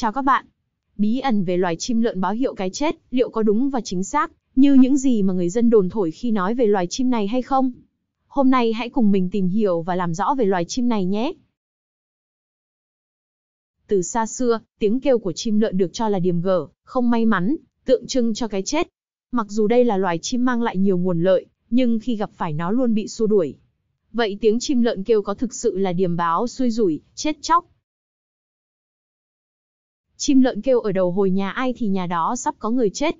Chào các bạn. Bí ẩn về loài chim lợn báo hiệu cái chết, liệu có đúng và chính xác như những gì mà người dân đồn thổi khi nói về loài chim này hay không? Hôm nay hãy cùng mình tìm hiểu và làm rõ về loài chim này nhé. Từ xa xưa, tiếng kêu của chim lợn được cho là điềm gở, không may mắn, tượng trưng cho cái chết. Mặc dù đây là loài chim mang lại nhiều nguồn lợi, nhưng khi gặp phải nó luôn bị xua đuổi. Vậy tiếng chim lợn kêu có thực sự là điềm báo xui rủi, chết chóc Chim lợn kêu ở đầu hồi nhà ai thì nhà đó sắp có người chết.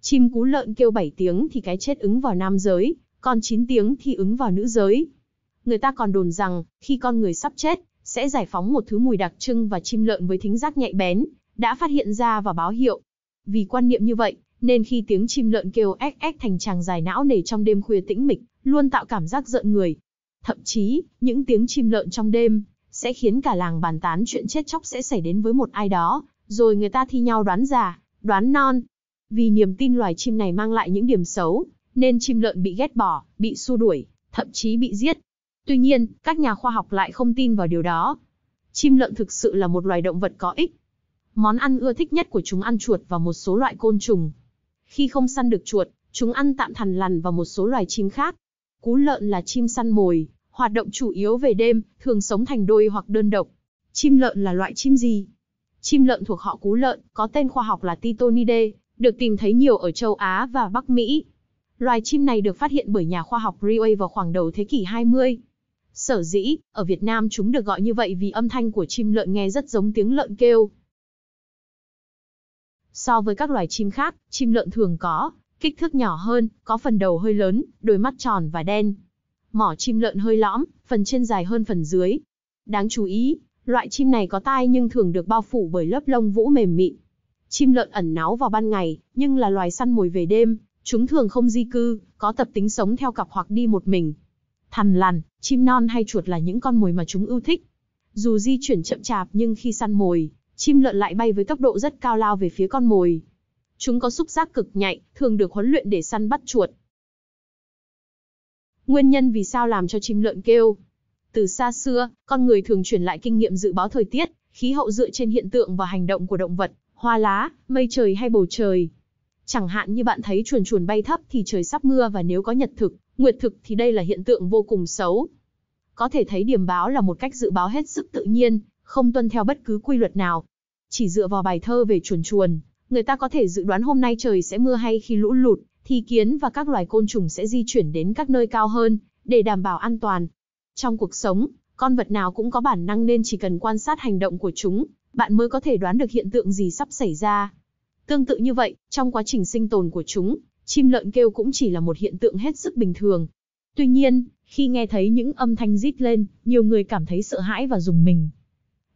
Chim cú lợn kêu 7 tiếng thì cái chết ứng vào nam giới, còn 9 tiếng thì ứng vào nữ giới. Người ta còn đồn rằng, khi con người sắp chết, sẽ giải phóng một thứ mùi đặc trưng và chim lợn với thính giác nhạy bén, đã phát hiện ra và báo hiệu. Vì quan niệm như vậy, nên khi tiếng chim lợn kêu ếch ếch thành tràng dài não nề trong đêm khuya tĩnh mịch, luôn tạo cảm giác giận người. Thậm chí, những tiếng chim lợn trong đêm sẽ khiến cả làng bàn tán chuyện chết chóc sẽ xảy đến với một ai đó, rồi người ta thi nhau đoán già, đoán non. Vì niềm tin loài chim này mang lại những điểm xấu, nên chim lợn bị ghét bỏ, bị xua đuổi, thậm chí bị giết. Tuy nhiên, các nhà khoa học lại không tin vào điều đó. Chim lợn thực sự là một loài động vật có ích. Món ăn ưa thích nhất của chúng ăn chuột và một số loại côn trùng. Khi không săn được chuột, chúng ăn tạm thằn lằn và một số loài chim khác. Cú lợn là chim săn mồi, hoạt động chủ yếu về đêm, thường sống thành đôi hoặc đơn độc. Chim lợn là loại chim gì? Chim lợn thuộc họ cú lợn, có tên khoa học là Titonidae, được tìm thấy nhiều ở châu Á và Bắc Mỹ. Loài chim này được phát hiện bởi nhà khoa học Riway vào khoảng đầu thế kỷ 20. Sở dĩ, ở Việt Nam chúng được gọi như vậy vì âm thanh của chim lợn nghe rất giống tiếng lợn kêu. So với các loài chim khác, chim lợn thường có kích thước nhỏ hơn, có phần đầu hơi lớn, đôi mắt tròn và đen. Mỏ chim lợn hơi lõm, phần trên dài hơn phần dưới. Đáng chú ý, Loại chim này có tai nhưng thường được bao phủ bởi lớp lông vũ mềm mịn. Chim lợn ẩn náu vào ban ngày, nhưng là loài săn mồi về đêm, chúng thường không di cư, có tập tính sống theo cặp hoặc đi một mình. Thằn lằn, chim non hay chuột là những con mồi mà chúng ưu thích. Dù di chuyển chậm chạp nhưng khi săn mồi, chim lợn lại bay với tốc độ rất cao lao về phía con mồi. Chúng có xúc giác cực nhạy, thường được huấn luyện để săn bắt chuột. Nguyên nhân vì sao làm cho chim lợn kêu từ xa xưa, con người thường truyền lại kinh nghiệm dự báo thời tiết, khí hậu dựa trên hiện tượng và hành động của động vật, hoa lá, mây trời hay bầu trời. Chẳng hạn như bạn thấy chuồn chuồn bay thấp thì trời sắp mưa và nếu có nhật thực, nguyệt thực thì đây là hiện tượng vô cùng xấu. Có thể thấy điểm báo là một cách dự báo hết sức tự nhiên, không tuân theo bất cứ quy luật nào. Chỉ dựa vào bài thơ về chuồn chuồn, người ta có thể dự đoán hôm nay trời sẽ mưa hay khi lũ lụt, thì kiến và các loài côn trùng sẽ di chuyển đến các nơi cao hơn để đảm bảo an toàn. Trong cuộc sống, con vật nào cũng có bản năng nên chỉ cần quan sát hành động của chúng, bạn mới có thể đoán được hiện tượng gì sắp xảy ra. Tương tự như vậy, trong quá trình sinh tồn của chúng, chim lợn kêu cũng chỉ là một hiện tượng hết sức bình thường. Tuy nhiên, khi nghe thấy những âm thanh rít lên, nhiều người cảm thấy sợ hãi và dùng mình.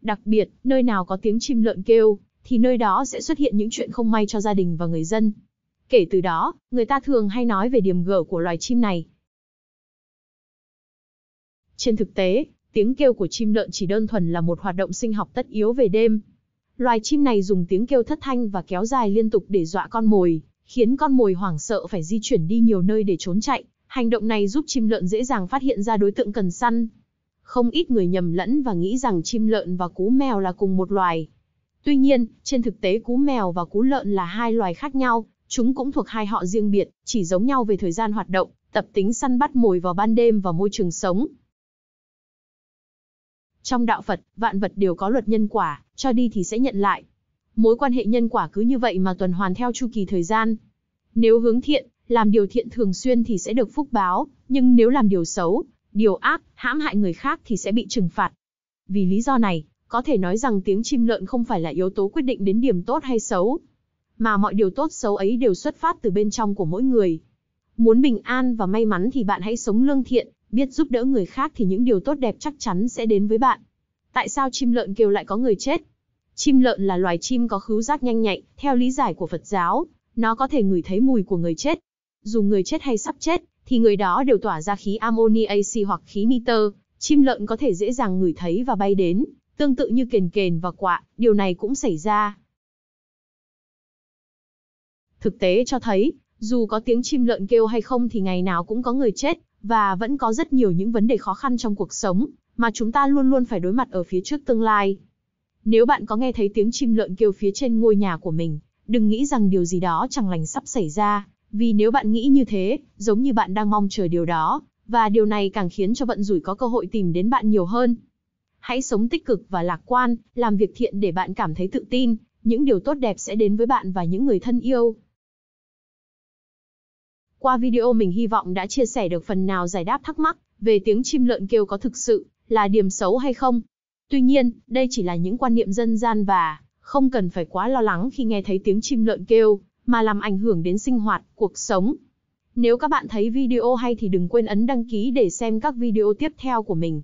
Đặc biệt, nơi nào có tiếng chim lợn kêu, thì nơi đó sẽ xuất hiện những chuyện không may cho gia đình và người dân. Kể từ đó, người ta thường hay nói về điểm gở của loài chim này. Trên thực tế, tiếng kêu của chim lợn chỉ đơn thuần là một hoạt động sinh học tất yếu về đêm. Loài chim này dùng tiếng kêu thất thanh và kéo dài liên tục để dọa con mồi, khiến con mồi hoảng sợ phải di chuyển đi nhiều nơi để trốn chạy. Hành động này giúp chim lợn dễ dàng phát hiện ra đối tượng cần săn. Không ít người nhầm lẫn và nghĩ rằng chim lợn và cú mèo là cùng một loài. Tuy nhiên, trên thực tế cú mèo và cú lợn là hai loài khác nhau, chúng cũng thuộc hai họ riêng biệt, chỉ giống nhau về thời gian hoạt động, tập tính săn bắt mồi vào ban đêm và môi trường sống. Trong đạo Phật, vạn vật đều có luật nhân quả, cho đi thì sẽ nhận lại. Mối quan hệ nhân quả cứ như vậy mà tuần hoàn theo chu kỳ thời gian. Nếu hướng thiện, làm điều thiện thường xuyên thì sẽ được phúc báo, nhưng nếu làm điều xấu, điều ác, hãm hại người khác thì sẽ bị trừng phạt. Vì lý do này, có thể nói rằng tiếng chim lợn không phải là yếu tố quyết định đến điểm tốt hay xấu, mà mọi điều tốt xấu ấy đều xuất phát từ bên trong của mỗi người. Muốn bình an và may mắn thì bạn hãy sống lương thiện, biết giúp đỡ người khác thì những điều tốt đẹp chắc chắn sẽ đến với bạn. Tại sao chim lợn kêu lại có người chết? Chim lợn là loài chim có khứu giác nhanh nhạy, theo lý giải của Phật giáo, nó có thể ngửi thấy mùi của người chết. Dù người chết hay sắp chết, thì người đó đều tỏa ra khí ammoniac hoặc khí nitơ, chim lợn có thể dễ dàng ngửi thấy và bay đến, tương tự như kền kền và quạ, điều này cũng xảy ra. Thực tế cho thấy, dù có tiếng chim lợn kêu hay không thì ngày nào cũng có người chết, và vẫn có rất nhiều những vấn đề khó khăn trong cuộc sống, mà chúng ta luôn luôn phải đối mặt ở phía trước tương lai. Nếu bạn có nghe thấy tiếng chim lợn kêu phía trên ngôi nhà của mình, đừng nghĩ rằng điều gì đó chẳng lành sắp xảy ra, vì nếu bạn nghĩ như thế, giống như bạn đang mong chờ điều đó, và điều này càng khiến cho vận rủi có cơ hội tìm đến bạn nhiều hơn. Hãy sống tích cực và lạc quan, làm việc thiện để bạn cảm thấy tự tin, những điều tốt đẹp sẽ đến với bạn và những người thân yêu. Qua video mình hy vọng đã chia sẻ được phần nào giải đáp thắc mắc về tiếng chim lợn kêu có thực sự là điểm xấu hay không. Tuy nhiên, đây chỉ là những quan niệm dân gian và không cần phải quá lo lắng khi nghe thấy tiếng chim lợn kêu, mà làm ảnh hưởng đến sinh hoạt, cuộc sống. Nếu các bạn thấy video hay thì đừng quên ấn đăng ký để xem các video tiếp theo của mình.